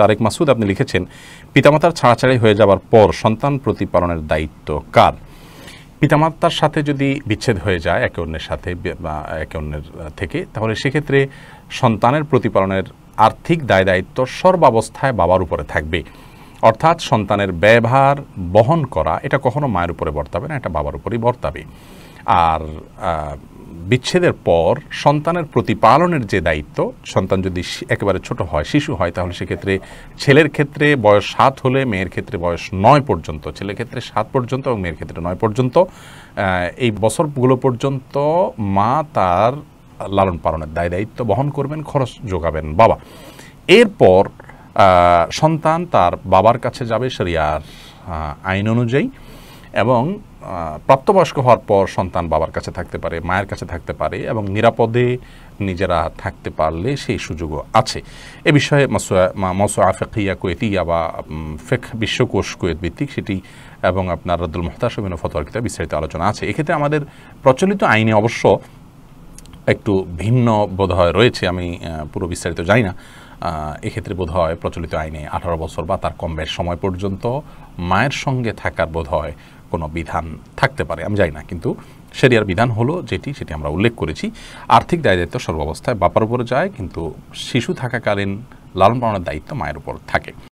তারেক মাসুদ আপনি লিখেছেন পিতামাতার ছাড়াছাড়ি হয়ে যাওয়ার পর সন্তান প্রতিপালনের দায়িত্ব কার পিতামাতার সাথে যদি বিচ্ছেদ হয়ে যায় একে অন্যের সাথে বা একে অন্যের থেকে তাহলে সেক্ষেত্রে সন্তানের প্রতিপালনের আর্থিক দায় দায়িত্ব সর্বাবস্থায় বাবার উপরে থাকবে অর্থাৎ সন্তানের ব্যবহার বহন করা এটা কখনো মায়ের উপরে বর্তাবে না এটা বাবার উপরেই বর্তাবে আর বিচ্ছেদের পর সন্তানের প্রতিপালনের যে দায়িত্ব সন্তান যদি একেবারে ছোট হয় শিশু হয় তাহলে সেক্ষেত্রে ছেলের ক্ষেত্রে বয়স সাত হলে মেয়ের ক্ষেত্রে বয়স নয় পর্যন্ত ছেলের ক্ষেত্রে সাত পর্যন্ত এবং মেয়ের ক্ষেত্রে নয় পর্যন্ত এই বছরগুলো পর্যন্ত মা তার লালন পালনের দায় দায়িত্ব বহন করবেন খরচ যোগাবেন বাবা এরপর সন্তান তার বাবার কাছে যাবে সেরিয়ার আইন অনুযায়ী এবং প্রাপ্তবয়স্ক হওয়ার পর সন্তান বাবার কাছে থাকতে পারে মায়ের কাছে থাকতে পারে এবং নিরাপদে নিজেরা থাকতে পারলে সেই সুযোগও আছে এ বিষয়ে মসুয়া ফেকিয়া কুয়েতি বা ফেক বিশ্বকোষ কুয়েত ভিত্তিক সেটি এবং আপনার রদুল মোহতাসবিন বিভিন্ন কিতাব বিস্তারিত আলোচনা আছে এক্ষেত্রে আমাদের প্রচলিত আইনে অবশ্য একটু ভিন্ন বোধহয় রয়েছে আমি পুরো বিস্তারিত জানি না এক্ষেত্রে বোধ হয় প্রচলিত আইনে আঠারো বছর বা তার কম বেশ সময় পর্যন্ত মায়ের সঙ্গে থাকার বোধ হয় কোনো বিধান থাকতে পারে আমি জানি না কিন্তু সেরিয়ার বিধান হলো যেটি সেটি আমরা উল্লেখ করেছি আর্থিক দায় দায়িত্ব সর্বাবস্থায় বাপার উপরে যায় কিন্তু শিশু থাকাকালীন লালন পালনের দায়িত্ব মায়ের উপর থাকে